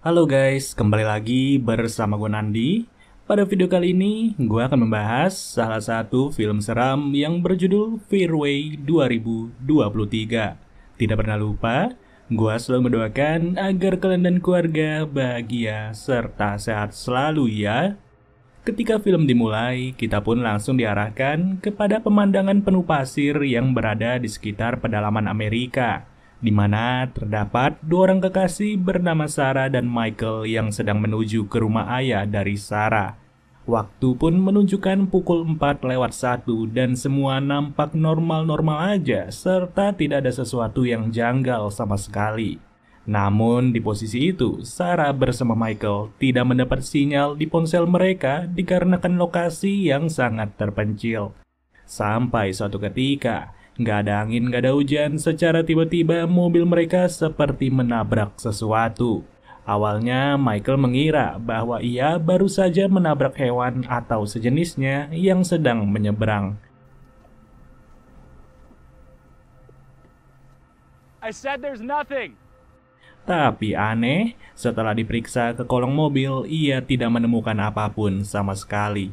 Halo guys, kembali lagi bersama gue Nandi. Pada video kali ini, gue akan membahas salah satu film seram yang berjudul Fairway 2023. Tidak pernah lupa, gue selalu mendoakan agar kalian dan keluarga bahagia serta sehat selalu ya. Ketika film dimulai, kita pun langsung diarahkan kepada pemandangan penuh pasir yang berada di sekitar pedalaman Amerika di mana terdapat dua orang kekasih bernama Sarah dan Michael yang sedang menuju ke rumah ayah dari Sarah. Waktu pun menunjukkan pukul 4 lewat satu dan semua nampak normal-normal aja serta tidak ada sesuatu yang janggal sama sekali. Namun di posisi itu, Sarah bersama Michael tidak mendapat sinyal di ponsel mereka dikarenakan lokasi yang sangat terpencil. Sampai suatu ketika, Nggak ada angin, nggak ada hujan, secara tiba-tiba mobil mereka seperti menabrak sesuatu. Awalnya, Michael mengira bahwa ia baru saja menabrak hewan atau sejenisnya yang sedang menyeberang. I said there's nothing. Tapi aneh, setelah diperiksa ke kolong mobil, ia tidak menemukan apapun sama sekali.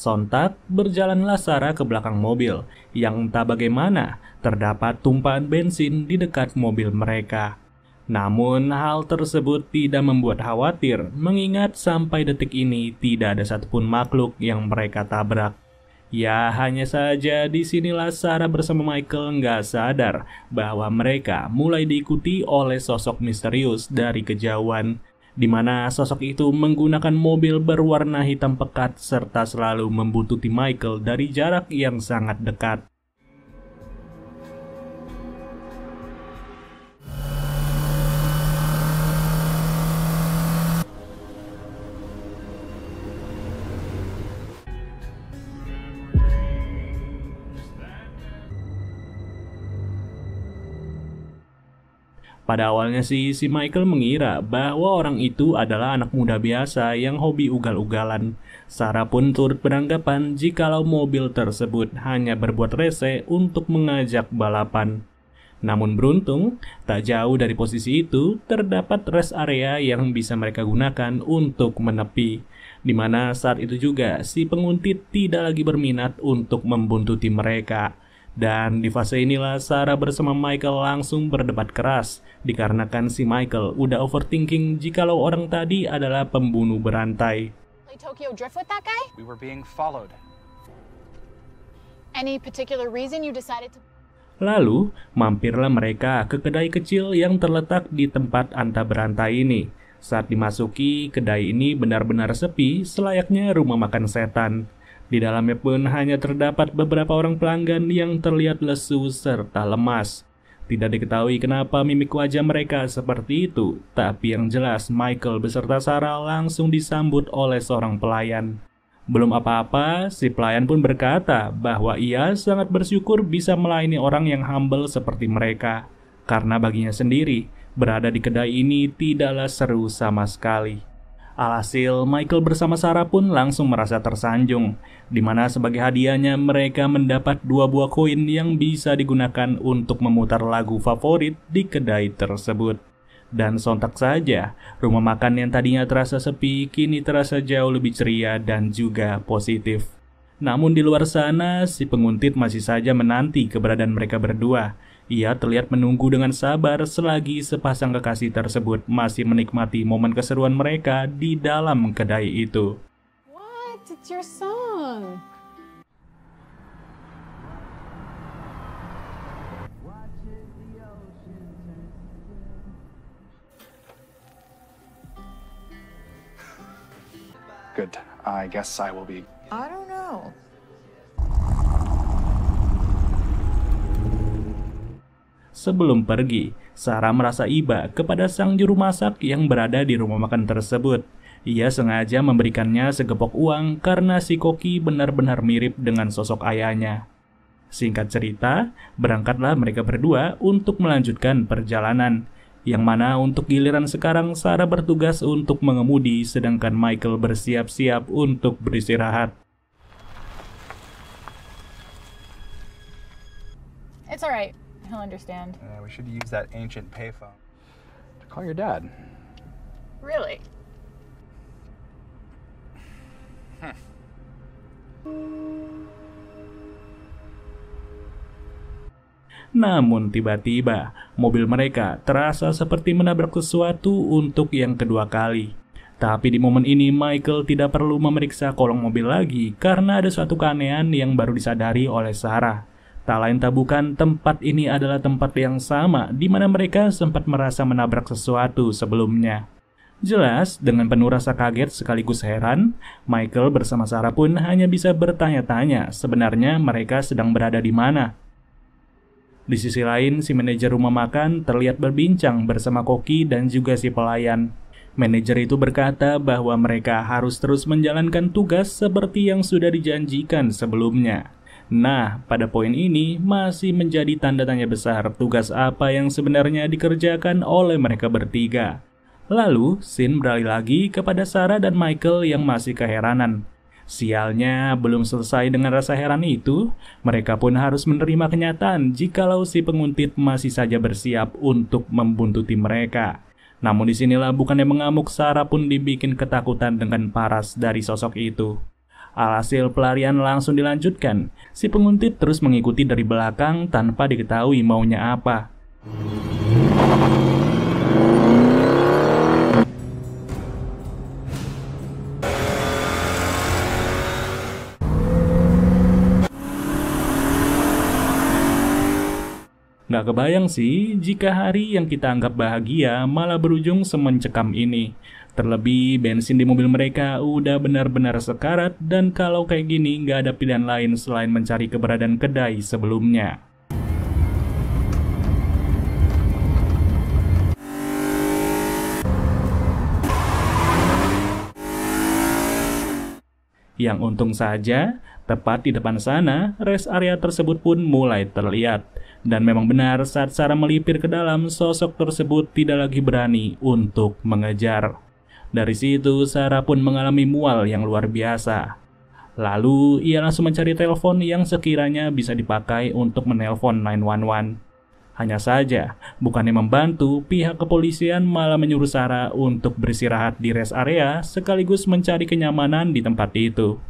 Sontak, berjalanlah Sarah ke belakang mobil, yang entah bagaimana terdapat tumpahan bensin di dekat mobil mereka. Namun, hal tersebut tidak membuat khawatir, mengingat sampai detik ini tidak ada satupun makhluk yang mereka tabrak. Ya, hanya saja disinilah Sarah bersama Michael nggak sadar bahwa mereka mulai diikuti oleh sosok misterius dari kejauhan di mana sosok itu menggunakan mobil berwarna hitam pekat serta selalu membuntuti Michael dari jarak yang sangat dekat. Pada awalnya sih, si Michael mengira bahwa orang itu adalah anak muda biasa yang hobi ugal-ugalan. Sarah pun turut beranggapan jikalau mobil tersebut hanya berbuat rese untuk mengajak balapan. Namun beruntung, tak jauh dari posisi itu terdapat rest area yang bisa mereka gunakan untuk menepi. Di mana saat itu juga si penguntit tidak lagi berminat untuk membuntuti mereka. Dan di fase inilah Sarah bersama Michael langsung berdebat keras dikarenakan si Michael udah overthinking jikalau orang tadi adalah pembunuh berantai. Lalu, mampirlah mereka ke kedai kecil yang terletak di tempat Anta berantai ini. Saat dimasuki, kedai ini benar-benar sepi, selayaknya rumah makan setan. Di dalamnya pun hanya terdapat beberapa orang pelanggan yang terlihat lesu serta lemas. Tidak diketahui kenapa mimik wajah mereka seperti itu, tapi yang jelas Michael beserta Sarah langsung disambut oleh seorang pelayan. Belum apa-apa, si pelayan pun berkata bahwa ia sangat bersyukur bisa melayani orang yang humble seperti mereka, karena baginya sendiri berada di kedai ini tidaklah seru sama sekali. Alhasil, Michael bersama Sarah pun langsung merasa tersanjung, di mana sebagai hadiahnya mereka mendapat dua buah koin yang bisa digunakan untuk memutar lagu favorit di kedai tersebut. Dan sontak saja, rumah makan yang tadinya terasa sepi kini terasa jauh lebih ceria dan juga positif. Namun di luar sana, si penguntit masih saja menanti keberadaan mereka berdua, ia terlihat menunggu dengan sabar selagi sepasang kekasih tersebut masih menikmati momen keseruan mereka di dalam kedai itu. What? It's your song. Good. I guess I will be. I don't know. Sebelum pergi, Sarah merasa iba kepada sang juru masak yang berada di rumah makan tersebut. Ia sengaja memberikannya segepok uang karena si koki benar-benar mirip dengan sosok ayahnya. Singkat cerita, berangkatlah mereka berdua untuk melanjutkan perjalanan. Yang mana untuk giliran sekarang Sarah bertugas untuk mengemudi sedangkan Michael bersiap-siap untuk beristirahat. It's alright. He'll understand. Uh, we should use that ancient payphone to call your dad. Really? Namun tiba-tiba mobil mereka terasa seperti menabrak sesuatu untuk yang kedua kali. Tapi di momen ini Michael tidak perlu memeriksa kolong mobil lagi karena ada suatu keanehan yang baru disadari oleh Sarah. Tak lain tak bukan, tempat ini adalah tempat yang sama di mana mereka sempat merasa menabrak sesuatu sebelumnya. Jelas, dengan penuh rasa kaget sekaligus heran, Michael bersama Sarah pun hanya bisa bertanya-tanya sebenarnya mereka sedang berada di mana. Di sisi lain, si manajer rumah makan terlihat berbincang bersama koki dan juga si pelayan. Manajer itu berkata bahwa mereka harus terus menjalankan tugas seperti yang sudah dijanjikan sebelumnya. Nah, pada poin ini masih menjadi tanda tanya besar tugas apa yang sebenarnya dikerjakan oleh mereka bertiga. Lalu, Sin beralih lagi kepada Sarah dan Michael yang masih keheranan. Sialnya, belum selesai dengan rasa heran itu, mereka pun harus menerima kenyataan jikalau si penguntit masih saja bersiap untuk membuntuti mereka. Namun disinilah bukannya mengamuk, Sarah pun dibikin ketakutan dengan paras dari sosok itu. Alhasil pelarian langsung dilanjutkan. Si penguntit terus mengikuti dari belakang tanpa diketahui maunya apa. Gak kebayang sih jika hari yang kita anggap bahagia malah berujung semencekam ini. Terlebih, bensin di mobil mereka udah benar-benar sekarat dan kalau kayak gini nggak ada pilihan lain selain mencari keberadaan kedai sebelumnya. Yang untung saja, tepat di depan sana, rest area tersebut pun mulai terlihat. Dan memang benar saat Sarah melipir ke dalam, sosok tersebut tidak lagi berani untuk mengejar. Dari situ, Sarah pun mengalami mual yang luar biasa. Lalu, ia langsung mencari telepon yang sekiranya bisa dipakai untuk menelpon 911. Hanya saja, bukannya membantu, pihak kepolisian malah menyuruh Sarah untuk beristirahat di rest area sekaligus mencari kenyamanan di tempat itu.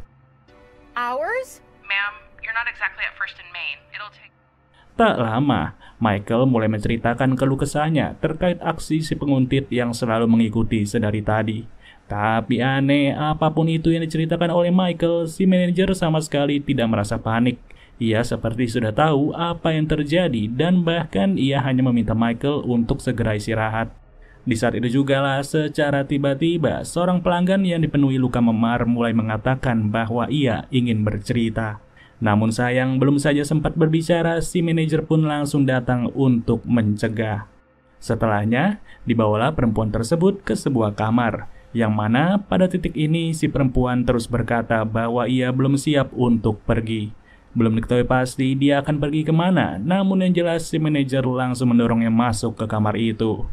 Tak lama, Michael mulai menceritakan keluh kesahnya terkait aksi si penguntit yang selalu mengikuti sedari tadi. Tapi aneh, apapun itu yang diceritakan oleh Michael, si manajer sama sekali tidak merasa panik. Ia seperti sudah tahu apa yang terjadi dan bahkan ia hanya meminta Michael untuk segera istirahat. Di saat itu juga lah, secara tiba-tiba, seorang pelanggan yang dipenuhi luka memar mulai mengatakan bahwa ia ingin bercerita. Namun sayang, belum saja sempat berbicara, si manajer pun langsung datang untuk mencegah. Setelahnya, dibawalah perempuan tersebut ke sebuah kamar, yang mana pada titik ini si perempuan terus berkata bahwa ia belum siap untuk pergi. Belum diketahui pasti dia akan pergi kemana, namun yang jelas si manajer langsung mendorongnya masuk ke kamar itu.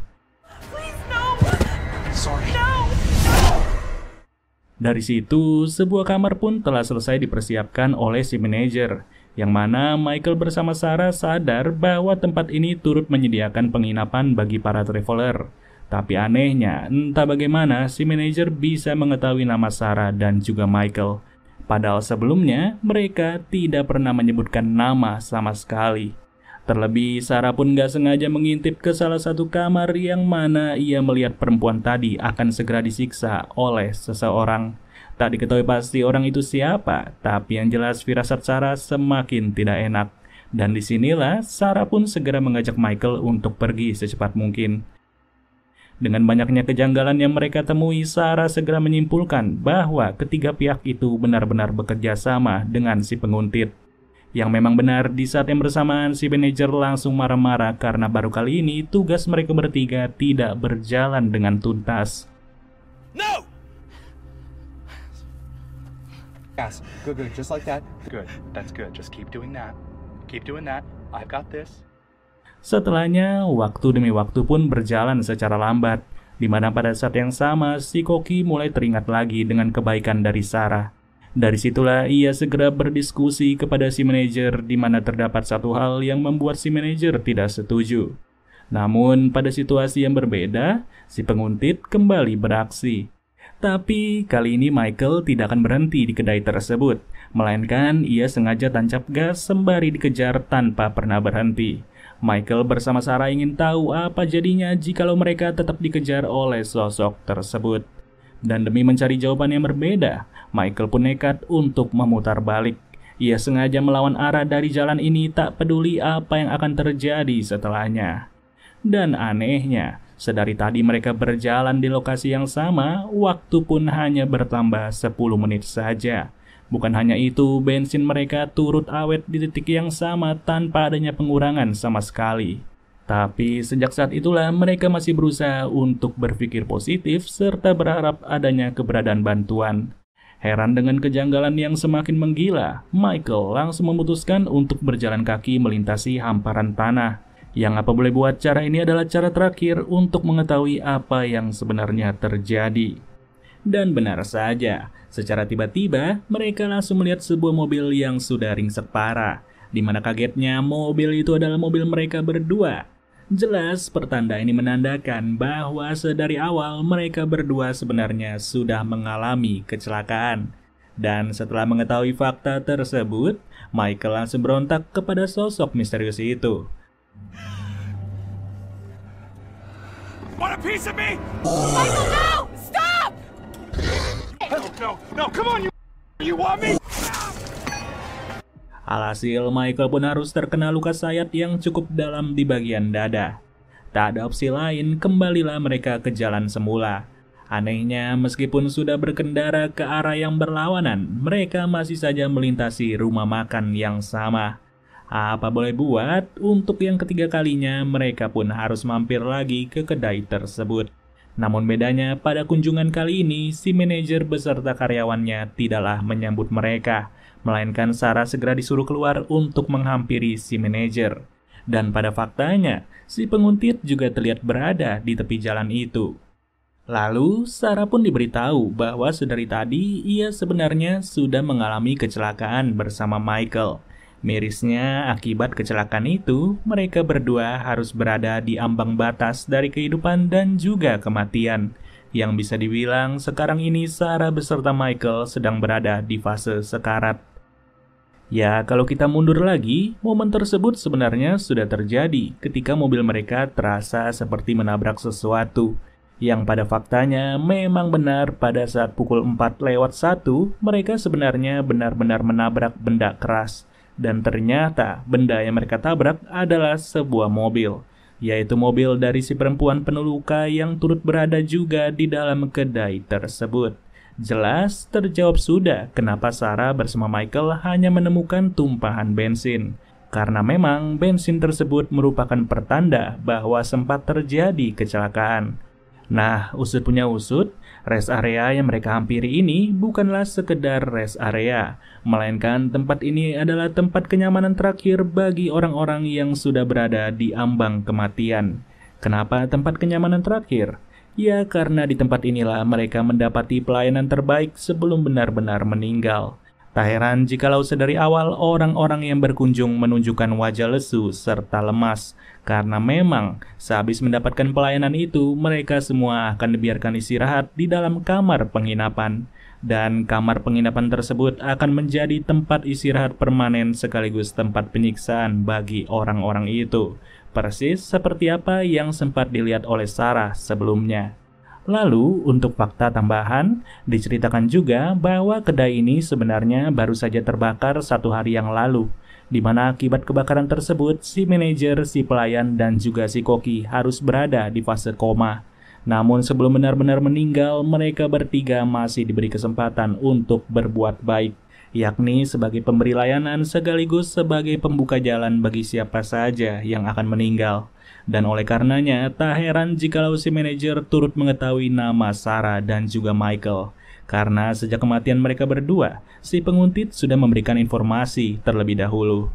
Dari situ, sebuah kamar pun telah selesai dipersiapkan oleh si manajer, yang mana Michael bersama Sarah sadar bahwa tempat ini turut menyediakan penginapan bagi para traveler. Tapi anehnya, entah bagaimana si manajer bisa mengetahui nama Sarah dan juga Michael. Padahal sebelumnya, mereka tidak pernah menyebutkan nama sama sekali. Terlebih, Sarah pun gak sengaja mengintip ke salah satu kamar yang mana ia melihat perempuan tadi akan segera disiksa oleh seseorang. Tak diketahui pasti orang itu siapa, tapi yang jelas firasat Sarah semakin tidak enak. Dan disinilah Sarah pun segera mengajak Michael untuk pergi secepat mungkin. Dengan banyaknya kejanggalan yang mereka temui, Sarah segera menyimpulkan bahwa ketiga pihak itu benar-benar bekerja sama dengan si penguntit yang memang benar di saat yang bersamaan si manajer langsung marah-marah karena baru kali ini tugas mereka bertiga tidak berjalan dengan tuntas. No! Yes, good, just like that. Good, that's good. Just keep doing that. Keep doing that. I've got this. Setelahnya, waktu demi waktu pun berjalan secara lambat, di mana pada saat yang sama si Koki mulai teringat lagi dengan kebaikan dari Sarah. Dari situlah ia segera berdiskusi kepada si manajer di mana terdapat satu hal yang membuat si manajer tidak setuju. Namun pada situasi yang berbeda, si penguntit kembali beraksi. Tapi kali ini Michael tidak akan berhenti di kedai tersebut, melainkan ia sengaja tancap gas sembari dikejar tanpa pernah berhenti. Michael bersama Sarah ingin tahu apa jadinya jikalau mereka tetap dikejar oleh sosok tersebut. Dan demi mencari jawaban yang berbeda, Michael pun nekat untuk memutar balik. Ia sengaja melawan arah dari jalan ini tak peduli apa yang akan terjadi setelahnya. Dan anehnya, sedari tadi mereka berjalan di lokasi yang sama, waktu pun hanya bertambah 10 menit saja. Bukan hanya itu, bensin mereka turut awet di titik yang sama tanpa adanya pengurangan sama sekali. Tapi sejak saat itulah mereka masih berusaha untuk berpikir positif serta berharap adanya keberadaan bantuan. Heran dengan kejanggalan yang semakin menggila, Michael langsung memutuskan untuk berjalan kaki melintasi hamparan tanah. Yang apa boleh buat cara ini adalah cara terakhir untuk mengetahui apa yang sebenarnya terjadi. Dan benar saja, secara tiba-tiba mereka langsung melihat sebuah mobil yang sudah ringsek parah. Dimana kagetnya mobil itu adalah mobil mereka berdua. Jelas pertanda ini menandakan bahwa sedari awal mereka berdua sebenarnya sudah mengalami kecelakaan. Dan setelah mengetahui fakta tersebut, Michael langsung berontak kepada sosok misterius itu. Michael, no! Stop! No, no, come on, you want me? Alhasil, Michael pun harus terkena luka sayat yang cukup dalam di bagian dada. Tak ada opsi lain, kembalilah mereka ke jalan semula. Anehnya, meskipun sudah berkendara ke arah yang berlawanan, mereka masih saja melintasi rumah makan yang sama. Apa boleh buat, untuk yang ketiga kalinya mereka pun harus mampir lagi ke kedai tersebut. Namun bedanya, pada kunjungan kali ini, si manajer beserta karyawannya tidaklah menyambut mereka melainkan Sarah segera disuruh keluar untuk menghampiri si manajer. Dan pada faktanya, si penguntit juga terlihat berada di tepi jalan itu. Lalu, Sarah pun diberitahu bahwa sedari tadi ia sebenarnya sudah mengalami kecelakaan bersama Michael. Mirisnya, akibat kecelakaan itu, mereka berdua harus berada di ambang batas dari kehidupan dan juga kematian. Yang bisa dibilang, sekarang ini Sarah beserta Michael sedang berada di fase sekarat. Ya, kalau kita mundur lagi, momen tersebut sebenarnya sudah terjadi ketika mobil mereka terasa seperti menabrak sesuatu. Yang pada faktanya memang benar pada saat pukul 4 lewat 1, mereka sebenarnya benar-benar menabrak benda keras. Dan ternyata benda yang mereka tabrak adalah sebuah mobil, yaitu mobil dari si perempuan penuh luka yang turut berada juga di dalam kedai tersebut. Jelas terjawab sudah kenapa Sarah bersama Michael hanya menemukan tumpahan bensin. Karena memang bensin tersebut merupakan pertanda bahwa sempat terjadi kecelakaan. Nah, usut punya usut, rest area yang mereka hampiri ini bukanlah sekedar rest area, melainkan tempat ini adalah tempat kenyamanan terakhir bagi orang-orang yang sudah berada di ambang kematian. Kenapa tempat kenyamanan terakhir? Ya, karena di tempat inilah mereka mendapati pelayanan terbaik sebelum benar-benar meninggal. Tak heran jikalau sedari awal orang-orang yang berkunjung menunjukkan wajah lesu serta lemas, karena memang sehabis mendapatkan pelayanan itu, mereka semua akan dibiarkan istirahat di dalam kamar penginapan. Dan kamar penginapan tersebut akan menjadi tempat istirahat permanen sekaligus tempat penyiksaan bagi orang-orang itu persis seperti apa yang sempat dilihat oleh Sarah sebelumnya. Lalu, untuk fakta tambahan, diceritakan juga bahwa kedai ini sebenarnya baru saja terbakar satu hari yang lalu, di mana akibat kebakaran tersebut, si manajer, si pelayan, dan juga si koki harus berada di fase koma. Namun sebelum benar-benar meninggal, mereka bertiga masih diberi kesempatan untuk berbuat baik yakni sebagai pemberi layanan sekaligus sebagai pembuka jalan bagi siapa saja yang akan meninggal. Dan oleh karenanya, tak heran jika si manajer turut mengetahui nama Sarah dan juga Michael. Karena sejak kematian mereka berdua, si penguntit sudah memberikan informasi terlebih dahulu.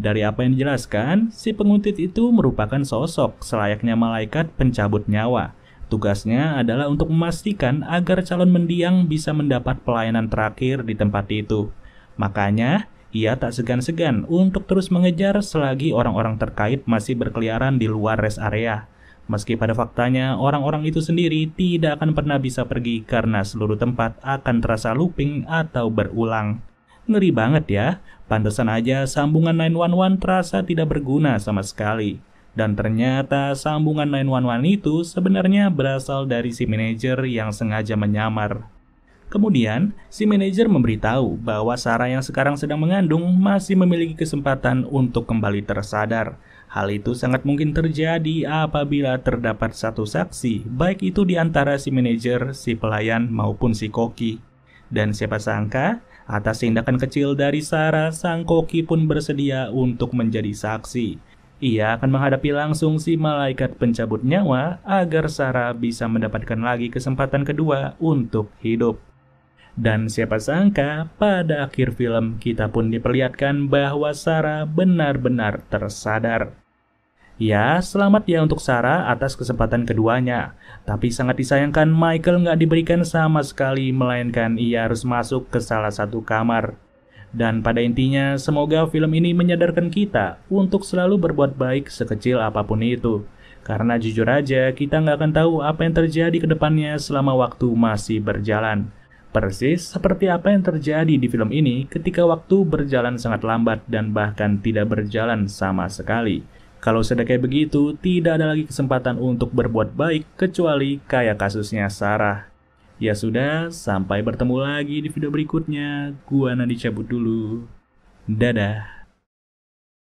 Dari apa yang dijelaskan, si penguntit itu merupakan sosok selayaknya malaikat pencabut nyawa Tugasnya adalah untuk memastikan agar calon mendiang bisa mendapat pelayanan terakhir di tempat itu. Makanya, ia tak segan-segan untuk terus mengejar selagi orang-orang terkait masih berkeliaran di luar rest area. Meski pada faktanya orang-orang itu sendiri tidak akan pernah bisa pergi karena seluruh tempat akan terasa looping atau berulang. Ngeri banget ya, pantesan aja sambungan 911 terasa tidak berguna sama sekali. Dan ternyata sambungan 911 itu sebenarnya berasal dari si manajer yang sengaja menyamar. Kemudian, si manajer memberitahu bahwa Sarah yang sekarang sedang mengandung masih memiliki kesempatan untuk kembali tersadar. Hal itu sangat mungkin terjadi apabila terdapat satu saksi, baik itu di antara si manajer, si pelayan, maupun si koki. Dan siapa sangka, atas tindakan kecil dari Sarah, sang koki pun bersedia untuk menjadi saksi. Ia akan menghadapi langsung si malaikat pencabut nyawa agar Sarah bisa mendapatkan lagi kesempatan kedua untuk hidup. Dan siapa sangka, pada akhir film kita pun diperlihatkan bahwa Sarah benar-benar tersadar. Ya, selamat ya untuk Sarah atas kesempatan keduanya. Tapi sangat disayangkan Michael nggak diberikan sama sekali, melainkan ia harus masuk ke salah satu kamar. Dan pada intinya, semoga film ini menyadarkan kita untuk selalu berbuat baik sekecil apapun itu. Karena jujur aja, kita nggak akan tahu apa yang terjadi ke depannya selama waktu masih berjalan. Persis seperti apa yang terjadi di film ini ketika waktu berjalan sangat lambat dan bahkan tidak berjalan sama sekali. Kalau sudah kayak begitu, tidak ada lagi kesempatan untuk berbuat baik kecuali kayak kasusnya Sarah. Ya sudah, sampai bertemu lagi di video berikutnya. Gua nanti cabut dulu. Dadah.